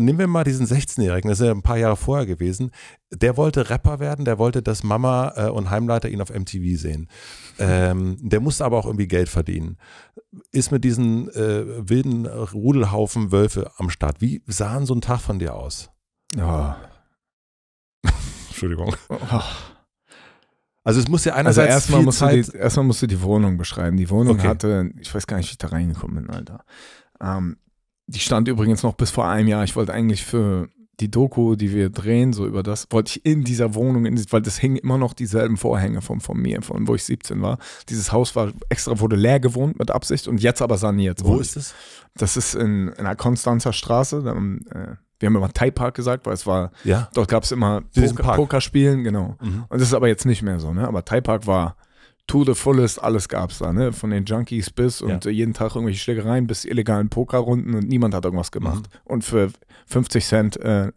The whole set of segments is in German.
Nehmen wir mal diesen 16-Jährigen, das ist ja ein paar Jahre vorher gewesen. Der wollte Rapper werden, der wollte, dass Mama äh, und Heimleiter ihn auf MTV sehen. Ähm, der musste aber auch irgendwie Geld verdienen. Ist mit diesen äh, wilden Rudelhaufen Wölfe am Start. Wie sah so ein Tag von dir aus? Ja. Entschuldigung. Oh. Also es muss ja einerseits also erstmal musst Zeit Du die, erstmal musst du die Wohnung beschreiben. Die Wohnung okay. hatte, ich weiß gar nicht, wie ich da reingekommen bin, Alter. Ähm, die stand übrigens noch bis vor einem Jahr. Ich wollte eigentlich für die Doku, die wir drehen, so über das, wollte ich in dieser Wohnung, in, weil das hingen immer noch dieselben Vorhänge von, von mir, von wo ich 17 war. Dieses Haus war extra, wurde leer gewohnt mit Absicht und jetzt aber saniert. Wo ist es? Das ist in, in der Konstanzer Straße. Dann, äh, wir haben immer Thai Park gesagt, weil es war, ja. dort gab es immer Poker, Pokerspielen, genau. Mhm. Und das ist aber jetzt nicht mehr so, ne? Aber Thai Park war to the fullest, alles gab es da, ne? Von den Junkies bis und ja. jeden Tag irgendwelche Schlägereien bis illegalen Pokerrunden und niemand hat irgendwas gemacht. Mhm. Und für 50 Cent eine äh,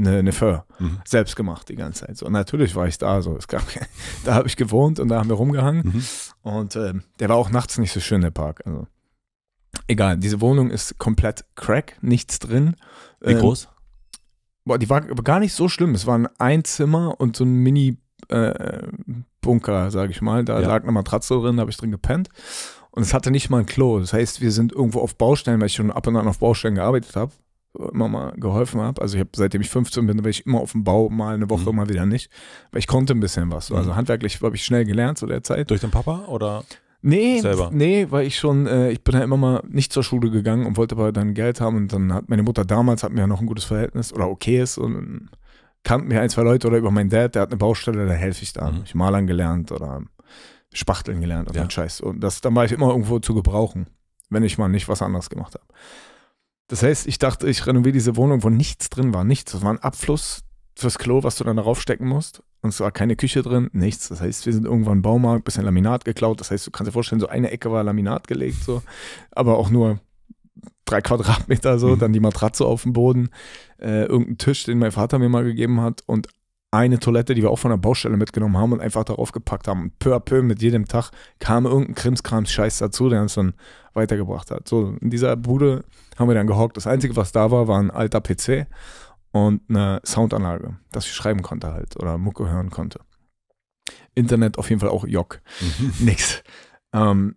ne, ne Föhr. Mhm. Selbst gemacht die ganze Zeit. So, und natürlich war ich da so. Es gab, da habe ich gewohnt und da haben wir rumgehangen. Mhm. Und äh, der war auch nachts nicht so schön, der Park. Also. Egal, diese Wohnung ist komplett crack, nichts drin. Wie ähm, groß? Boah, die war gar nicht so schlimm. Es waren ein Zimmer und so ein Mini- äh, Bunker, sage ich mal. Da ja. lag eine Matratze drin, da habe ich drin gepennt. Und es hatte nicht mal ein Klo. Das heißt, wir sind irgendwo auf Baustellen, weil ich schon ab und an auf Baustellen gearbeitet habe, immer mal geholfen habe. Also ich habe, seitdem ich 15 bin, war ich immer auf dem Bau, mal eine Woche, mhm. mal wieder nicht. Weil ich konnte ein bisschen was. Also mhm. handwerklich habe ich schnell gelernt zu der Zeit. Durch den Papa oder? Nee, selber. nee, weil ich schon, äh, ich bin ja immer mal nicht zur Schule gegangen und wollte aber dann Geld haben und dann hat meine Mutter damals, hat mir ja noch ein gutes Verhältnis oder okayes und kannten mir ein, zwei Leute oder über meinen Dad, der hat eine Baustelle, dann helfe ich da. Mhm. Ich Malern gelernt oder Spachteln gelernt und ja. dann Scheiß. Und das, dann war ich immer irgendwo zu gebrauchen, wenn ich mal nicht was anderes gemacht habe. Das heißt, ich dachte, ich renoviere diese Wohnung, wo nichts drin war, nichts. Das war ein Abfluss fürs Klo, was du dann darauf stecken musst. Und es war keine Küche drin, nichts. Das heißt, wir sind irgendwann im Baumarkt, bisschen Laminat geklaut. Das heißt, du kannst dir vorstellen, so eine Ecke war Laminat gelegt, so. Aber auch nur drei Quadratmeter so, mhm. dann die Matratze auf dem Boden, äh, irgendein Tisch, den mein Vater mir mal gegeben hat und eine Toilette, die wir auch von der Baustelle mitgenommen haben und einfach darauf gepackt haben. Und peu à peu mit jedem Tag kam irgendein Krimskrams-Scheiß dazu, der uns dann weitergebracht hat. So, in dieser Bude haben wir dann gehockt. Das Einzige, was da war, war ein alter PC und eine Soundanlage, dass ich schreiben konnte halt oder Mucke hören konnte. Internet auf jeden Fall auch Jock. Mhm. Nix. Ähm,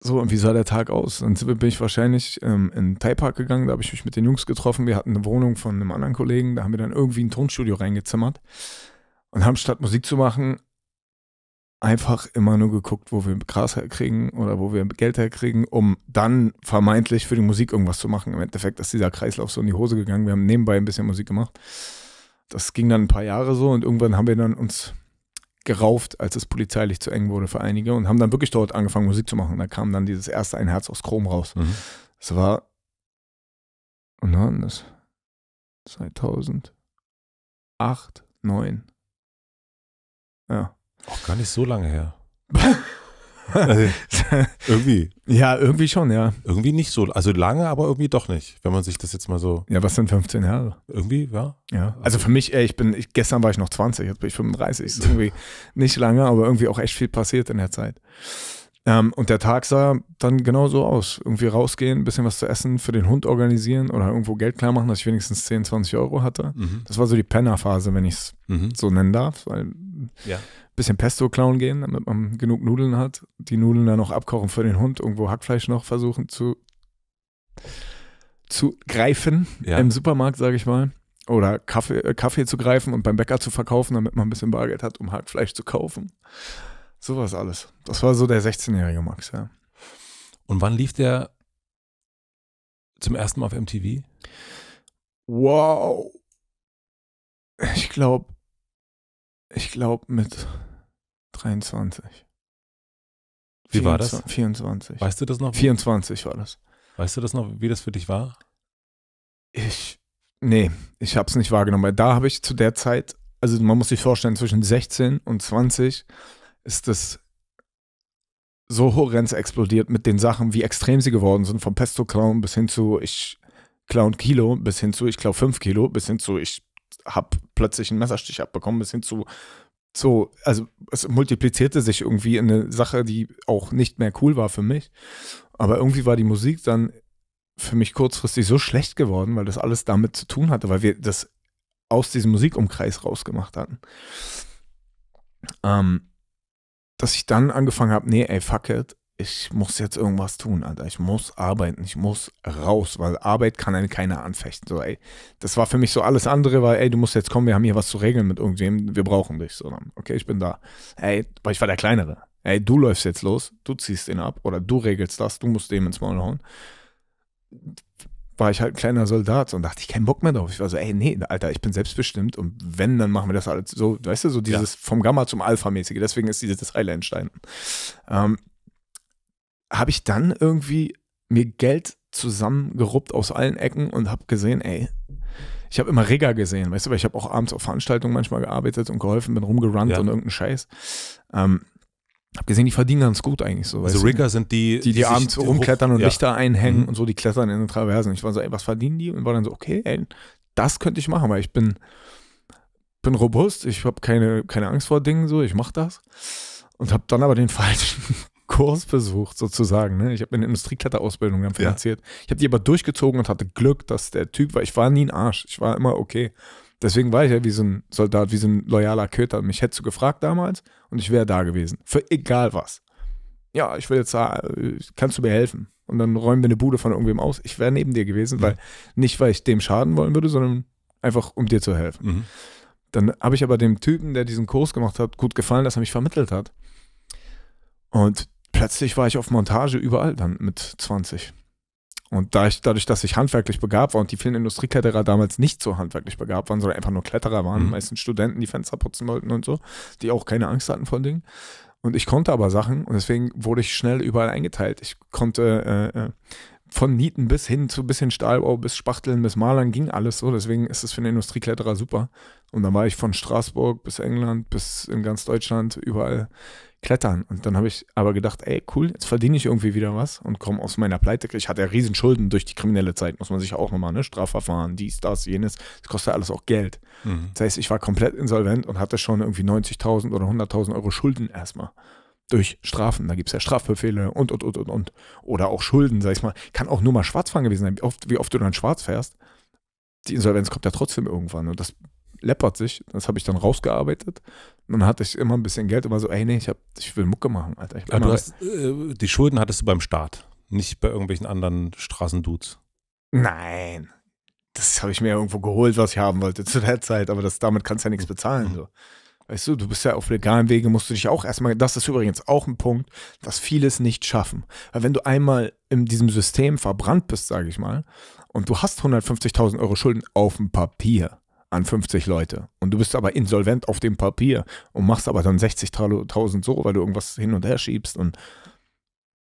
so, und wie sah der Tag aus? Dann bin ich wahrscheinlich ähm, in den Thai Park gegangen, da habe ich mich mit den Jungs getroffen. Wir hatten eine Wohnung von einem anderen Kollegen, da haben wir dann irgendwie ein Tonstudio reingezimmert und haben statt Musik zu machen, einfach immer nur geguckt, wo wir Gras herkriegen oder wo wir Geld herkriegen, um dann vermeintlich für die Musik irgendwas zu machen. Im Endeffekt ist dieser Kreislauf so in die Hose gegangen. Wir haben nebenbei ein bisschen Musik gemacht. Das ging dann ein paar Jahre so und irgendwann haben wir dann uns gerauft, als es polizeilich zu eng wurde für einige und haben dann wirklich dort angefangen, Musik zu machen. Da kam dann dieses erste Ein Herz aus Chrom raus. Mhm. Das war, und dann das 2008, 2009. Ja. Auch gar nicht so lange her. Also, irgendwie. Ja, irgendwie schon, ja. Irgendwie nicht so. Also lange, aber irgendwie doch nicht, wenn man sich das jetzt mal so. Ja, was sind 15 Jahre? Irgendwie, ja. Ja. Also für mich, ey, ich bin, ich, gestern war ich noch 20, jetzt bin ich 35. Ist irgendwie nicht lange, aber irgendwie auch echt viel passiert in der Zeit. Ähm, und der Tag sah dann genau so aus. Irgendwie rausgehen, ein bisschen was zu essen, für den Hund organisieren oder irgendwo Geld klar machen, dass ich wenigstens 10, 20 Euro hatte. Mhm. Das war so die Pennerphase, wenn ich es mhm. so nennen darf. Weil ja bisschen Pesto klauen gehen, damit man genug Nudeln hat. Die Nudeln dann noch abkochen für den Hund, irgendwo Hackfleisch noch versuchen zu, zu greifen ja. im Supermarkt, sage ich mal. Oder Kaffee, äh, Kaffee zu greifen und beim Bäcker zu verkaufen, damit man ein bisschen Bargeld hat, um Hackfleisch zu kaufen. Sowas alles. Das war so der 16-jährige Max, ja. Und wann lief der zum ersten Mal auf MTV? Wow. Ich glaube, ich glaube mit 23. Wie 24, war das? 24. Weißt du das noch? 24 war das. Weißt du das noch, wie das für dich war? Ich, nee, ich habe es nicht wahrgenommen. Weil da habe ich zu der Zeit, also man muss sich vorstellen, zwischen 16 und 20 ist das so horrend explodiert mit den Sachen, wie extrem sie geworden sind, vom Pesto-Clown bis hin zu ich klaue ein Kilo, bis hin zu ich klaue fünf Kilo, bis hin zu ich habe plötzlich einen Messerstich abbekommen, bis hin zu so, also es multiplizierte sich irgendwie in eine Sache, die auch nicht mehr cool war für mich. Aber irgendwie war die Musik dann für mich kurzfristig so schlecht geworden, weil das alles damit zu tun hatte, weil wir das aus diesem Musikumkreis rausgemacht hatten. Ähm, dass ich dann angefangen habe, nee, ey, fuck it, ich muss jetzt irgendwas tun, Alter. Ich muss arbeiten, ich muss raus, weil Arbeit kann einen keiner anfechten. So, ey, das war für mich so alles andere, weil, ey, du musst jetzt kommen, wir haben hier was zu regeln mit irgendjemandem, wir brauchen dich. So, dann, okay, ich bin da. Ey, weil ich war der Kleinere. Ey, du läufst jetzt los, du ziehst ihn ab oder du regelst das, du musst dem ins Maul hauen. War ich halt ein kleiner Soldat und dachte ich, keinen Bock mehr drauf. Ich war so, ey, nee, Alter, ich bin selbstbestimmt und wenn, dann machen wir das alles so, weißt du, so dieses ja. vom Gamma zum Alpha-mäßige. Deswegen ist dieses Teil entstanden. Ähm, habe ich dann irgendwie mir Geld zusammengeruppt aus allen Ecken und habe gesehen, ey, ich habe immer Rigger gesehen, weißt du, weil ich habe auch abends auf Veranstaltungen manchmal gearbeitet und geholfen, bin rumgerannt ja. und irgendeinen Scheiß. Ähm, hab gesehen, die verdienen ganz gut eigentlich so. Also Rigger sind die, die, die, die abends rumklettern und ja. Lichter einhängen mhm. und so, die klettern in den Traversen. Ich war so, ey, was verdienen die? Und war dann so, okay, ey, das könnte ich machen, weil ich bin, bin robust, ich habe keine, keine Angst vor Dingen so, ich mache das. Und habe dann aber den falschen Kurs besucht, sozusagen. Ne? Ich habe eine Industriekletterausbildung dann finanziert. Ja. Ich habe die aber durchgezogen und hatte Glück, dass der Typ war. Ich war nie ein Arsch. Ich war immer okay. Deswegen war ich ja wie so ein Soldat, wie so ein loyaler Köter. Mich hättest du gefragt damals und ich wäre da gewesen. Für egal was. Ja, ich will jetzt sagen, äh, kannst du mir helfen? Und dann räumen wir eine Bude von irgendwem aus. Ich wäre neben dir gewesen, mhm. weil nicht, weil ich dem schaden wollen würde, sondern einfach, um dir zu helfen. Mhm. Dann habe ich aber dem Typen, der diesen Kurs gemacht hat, gut gefallen, dass er mich vermittelt hat. Und plötzlich war ich auf Montage überall dann mit 20. Und da ich, dadurch, dass ich handwerklich begabt war und die vielen Industriekletterer damals nicht so handwerklich begabt waren, sondern einfach nur Kletterer waren, mhm. meistens Studenten, die Fenster putzen wollten und so, die auch keine Angst hatten von Dingen. Und ich konnte aber Sachen und deswegen wurde ich schnell überall eingeteilt. Ich konnte äh, äh von Nieten bis hin zu bisschen Stahlbau, bis Spachteln, bis Malern ging alles so. Deswegen ist es für einen Industriekletterer super. Und dann war ich von Straßburg bis England, bis in ganz Deutschland, überall klettern. Und dann habe ich aber gedacht, ey, cool, jetzt verdiene ich irgendwie wieder was und komme aus meiner Pleite. Ich hatte ja riesen Schulden durch die kriminelle Zeit, muss man sich auch nochmal, ne? Strafverfahren, dies, das, jenes. Das kostet alles auch Geld. Mhm. Das heißt, ich war komplett insolvent und hatte schon irgendwie 90.000 oder 100.000 Euro Schulden erstmal durch Strafen. Da gibt es ja Strafbefehle und, und, und, und, und. Oder auch Schulden, sag ich mal. Kann auch nur mal Schwarzfahren gewesen sein. Wie oft, wie oft du dann schwarz fährst, die Insolvenz kommt ja trotzdem irgendwann. Und das läppert sich. Das habe ich dann rausgearbeitet. Und dann hatte ich immer ein bisschen Geld. Immer so, ey, nee, ich, hab, ich will Mucke machen, Alter. Aber du hast, äh, die Schulden hattest du beim Staat, nicht bei irgendwelchen anderen Straßendudes. Nein. Das habe ich mir irgendwo geholt, was ich haben wollte zu der Zeit. Aber das, damit kannst du ja nichts mhm. bezahlen. Mhm. So. Weißt du, du bist ja auf legalen Wege, musst du dich auch erstmal, das ist übrigens auch ein Punkt, dass viele es nicht schaffen. Weil wenn du einmal in diesem System verbrannt bist, sage ich mal, und du hast 150.000 Euro Schulden auf dem Papier an 50 Leute und du bist aber insolvent auf dem Papier und machst aber dann 60.000 so, weil du irgendwas hin und her schiebst und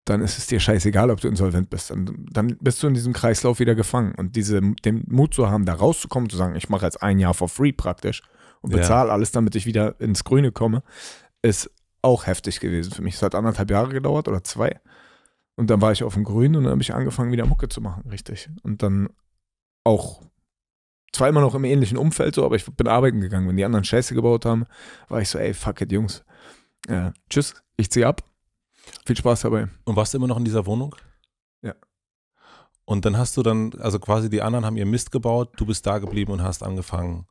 dann ist es dir scheißegal, ob du insolvent bist. Dann, dann bist du in diesem Kreislauf wieder gefangen. Und diese, den Mut zu haben, da rauszukommen, zu sagen, ich mache jetzt ein Jahr for free praktisch, und bezahle ja. alles, damit ich wieder ins Grüne komme, ist auch heftig gewesen für mich. Es hat anderthalb Jahre gedauert oder zwei. Und dann war ich auf dem Grün und dann habe ich angefangen, wieder Mucke zu machen, richtig. Und dann auch zwar immer noch im ähnlichen Umfeld so, aber ich bin arbeiten gegangen. Wenn die anderen Scheiße gebaut haben, war ich so, ey, fuck it, Jungs. Äh, tschüss, ich ziehe ab. Viel Spaß dabei. Und warst du immer noch in dieser Wohnung? Ja. Und dann hast du dann, also quasi die anderen haben ihr Mist gebaut, du bist da geblieben und hast angefangen,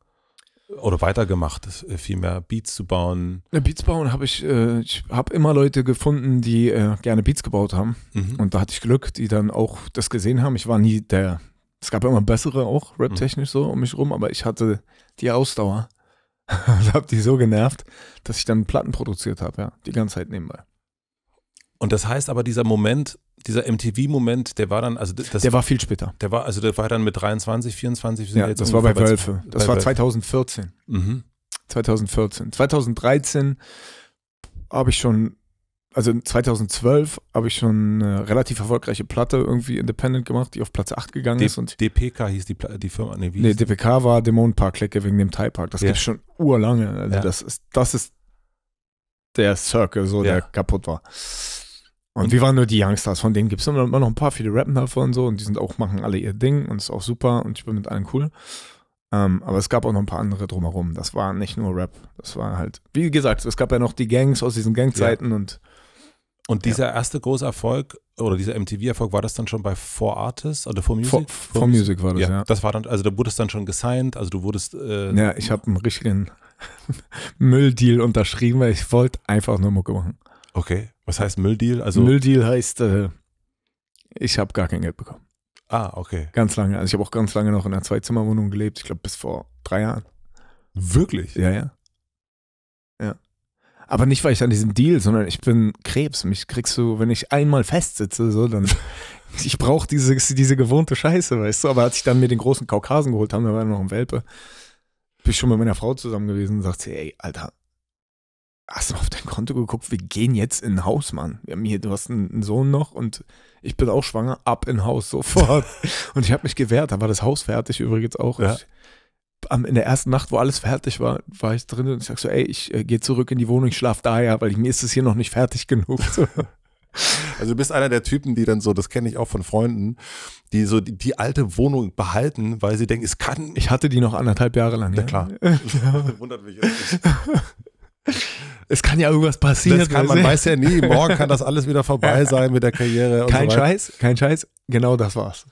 oder weitergemacht, äh, viel mehr Beats zu bauen? Beats bauen habe ich, äh, ich habe immer Leute gefunden, die äh, gerne Beats gebaut haben. Mhm. Und da hatte ich Glück, die dann auch das gesehen haben. Ich war nie der, es gab immer bessere auch, rap-technisch so um mich rum, aber ich hatte die Ausdauer. und habe die so genervt, dass ich dann Platten produziert habe, ja, die ganze Zeit nebenbei. Und das heißt aber, dieser Moment, dieser MTV-Moment, der war dann, also das, der war viel später. Der war, also der war dann mit 23, 24. ja, das war bei Wölfe. Das bei war 2014. Mhm. 2014. 2013 habe ich schon, also 2012 habe ich schon eine relativ erfolgreiche Platte irgendwie independent gemacht, die auf Platz 8 gegangen D ist. Und DPK hieß die, Pla die Firma. Nee, nee DPK war Dämonenpark-Lecke wegen dem Thai-Park. Das ja. gibt es schon urlange. Also ja. das, ist, das ist der Circle, so ja. der kaputt war. Und wie waren nur die Youngstars, von denen gibt es immer noch ein paar, viele rappen davon und so und die sind auch, machen alle ihr Ding und ist auch super und ich bin mit allen cool. Ähm, aber es gab auch noch ein paar andere drumherum. Das war nicht nur Rap. Das war halt, wie gesagt, es gab ja noch die Gangs aus diesen Gangzeiten ja. und. Und dieser ja. erste große Erfolg oder dieser MTV-Erfolg war das dann schon bei Four Artists oder also Four Music? Four, Four, Four Music war das, ja, ja. Das war dann, also da wurdest dann schon gesigned, also du wurdest. Äh, ja, ich habe einen richtigen Mülldeal unterschrieben, weil ich wollte einfach nur Mucke machen. Okay. Was heißt Mülldeal? Also Mülldeal heißt, äh, ich habe gar kein Geld bekommen. Ah, okay. Ganz lange. Also ich habe auch ganz lange noch in einer Zweizimmerwohnung gelebt. Ich glaube bis vor drei Jahren. Wirklich? Ja, ja. Ja. Aber nicht, weil ich an diesem Deal, sondern ich bin Krebs. Mich kriegst du, wenn ich einmal festsitze, so, dann. ich brauche diese, diese gewohnte Scheiße, weißt du. Aber als ich dann mir den großen Kaukasen geholt habe, da war noch ein Welpe, bin ich schon mit meiner Frau zusammen gewesen und sagte, ey, Alter, hast du auf dein Konto geguckt, wir gehen jetzt in ein Haus, Mann. Wir haben hier, du hast einen Sohn noch und ich bin auch schwanger, ab in Haus sofort. und ich habe mich gewehrt, da war das Haus fertig übrigens auch. Ja. Ich, in der ersten Nacht, wo alles fertig war, war ich drin und ich sag so, ey, ich äh, gehe zurück in die Wohnung, ich schlafe daher, weil ich, mir ist es hier noch nicht fertig genug. Also du bist einer der Typen, die dann so, das kenne ich auch von Freunden, die so die, die, alte Wohnung behalten, weil sie denken, es kann. Ich hatte die noch anderthalb Jahre lang. Na ja, klar. Wundert mich. jetzt nicht. Es kann ja irgendwas passieren. Das kann, man weiß ja nie, morgen kann das alles wieder vorbei sein mit der Karriere. Kein so Scheiß, kein Scheiß. Genau das war's.